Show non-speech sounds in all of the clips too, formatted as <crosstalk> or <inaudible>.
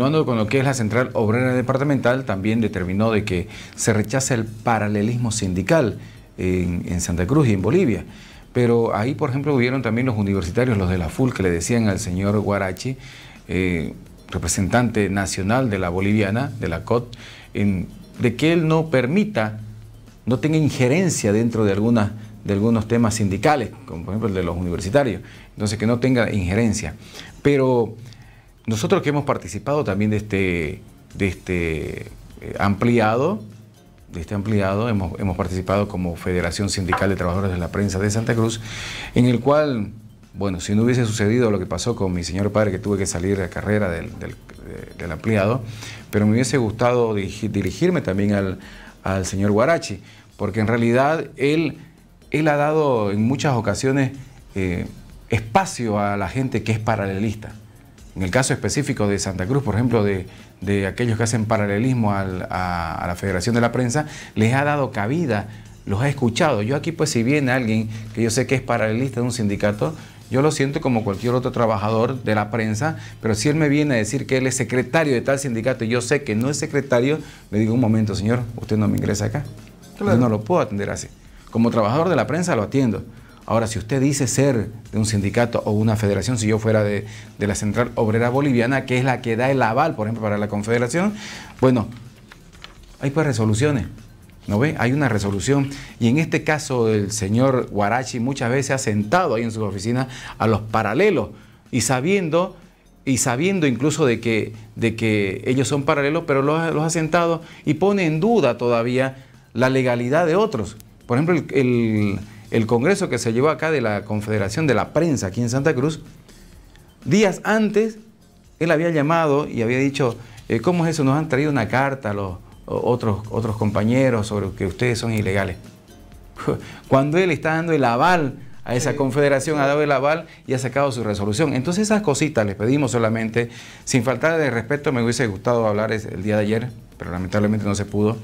ando con lo que es la Central Obrera Departamental, también determinó de que se rechaza el paralelismo sindical en, Santa Cruz y en Bolivia. Pero ahí, por ejemplo, hubieron también los universitarios, los de la FUL, que le decían al señor Guarachi, eh, representante nacional de la boliviana, de la COT, de que él no permita, no tenga injerencia dentro de de algunos temas sindicales, como por ejemplo el de los universitarios, entonces que no tenga injerencia. Pero nosotros que hemos participado también de este, este eh, ampliado, de este ampliado, hemos, participado como Federación Sindical de Trabajadores de la Prensa de Santa Cruz, en el cual bueno, si no hubiese sucedido lo que pasó con mi señor padre, que tuve que salir de carrera del, ampliado, pero me hubiese gustado dirigirme también al, señor Guarachi, porque en realidad él, él ha dado en muchas ocasiones eh, espacio a la gente que es paralelista. En el caso específico de Santa Cruz, por ejemplo, de, aquellos que hacen paralelismo a, la Federación de la Prensa, les ha dado cabida, los ha escuchado. Yo aquí, pues, si viene alguien que yo sé que es paralelista de un sindicato, yo lo siento como cualquier otro trabajador de la prensa, pero si él me viene a decir que él es secretario de tal sindicato y yo sé que no es secretario, le digo un momento, señor, usted no me ingresa acá. Yo no lo puedo atender así. Como trabajador de la prensa lo atiendo, Ahora, si usted dice ser de un sindicato o una federación, si yo fuera de, la Central Obrera Boliviana, que es la que da el aval, por ejemplo, para la Confederación, bueno, hay pues resoluciones, ¿no ve? Hay una resolución. Y en este caso, el señor Guarachi muchas veces ha sentado ahí en su oficina a los paralelos y sabiendo y sabiendo incluso de que, de que ellos son paralelos, pero los, ha sentado y pone en duda todavía la legalidad de otros. Por ejemplo, el el congreso que se llevó acá de la Confederación de la Prensa aquí en Santa Cruz, días antes él había llamado y había dicho, eh, ¿cómo es eso? Nos han traído una carta a los otros, otros compañeros sobre que ustedes son ilegales. <laughs> Cuando él está dando el aval a esa confederación, ha dado el aval y ha sacado su resolución. Entonces esas cositas les pedimos solamente, sin faltar de respeto, me hubiese gustado hablar el día de ayer, pero lamentablemente no se pudo,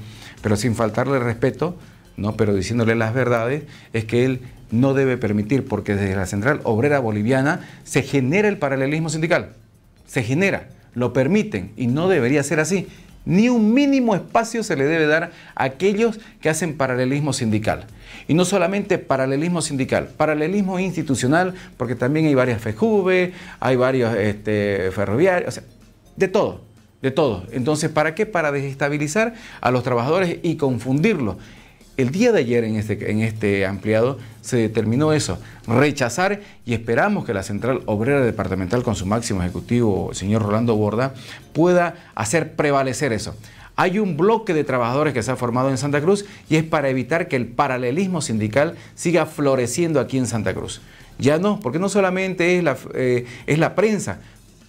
pero sin faltarle respeto, ¿no? pero diciéndole las verdades, es que él no debe permitir, porque desde la Central Obrera Boliviana se genera el paralelismo sindical, se genera, lo permiten y no debería ser así. Ni un mínimo espacio se le debe dar a aquellos que hacen paralelismo sindical. Y no solamente paralelismo sindical, paralelismo institucional, porque también hay varias FEJUV, hay varios este, ferroviarios, o sea, de todo, de todo. Entonces, ¿para qué? Para desestabilizar a los trabajadores y confundirlos el día de ayer este, en este, ampliado se determinó eso, rechazar y esperamos que la Central Obrera Departamental con su máximo ejecutivo, el señor Rolando Borda, pueda hacer prevalecer eso. Hay un bloque de trabajadores que se ha formado en Santa Cruz y es para evitar que el paralelismo sindical siga floreciendo aquí en Santa Cruz. Ya no, porque no solamente es la eh, prensa,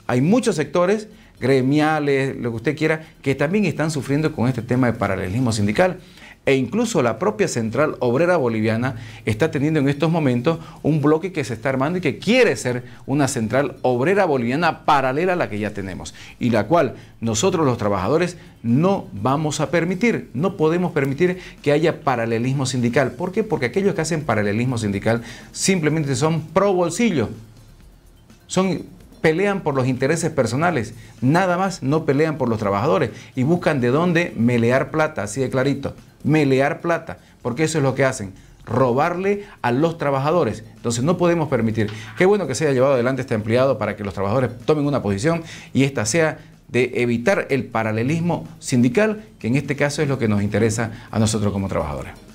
hay muchos sectores gremiales, lo que usted quiera, que también están sufriendo con este tema de paralelismo sindical e incluso la propia Central Obrera Boliviana está teniendo en estos momentos un bloque que se está armando y que quiere ser una Central Obrera Boliviana paralela a la que ya tenemos y la cual nosotros los trabajadores no vamos a permitir, no podemos permitir que haya paralelismo sindical. ¿Por qué? Porque aquellos que hacen paralelismo sindical simplemente son pro bolsillo, son pelean por los intereses personales, nada más no pelean por los trabajadores y buscan de dónde melear plata, así de clarito melear plata, porque eso es lo que hacen, robarle a los trabajadores. Entonces no podemos permitir. Qué bueno que se haya llevado adelante este empleado para que los trabajadores tomen una posición y esta sea de evitar el paralelismo sindical, que en este caso es lo que nos interesa a nosotros como trabajadores.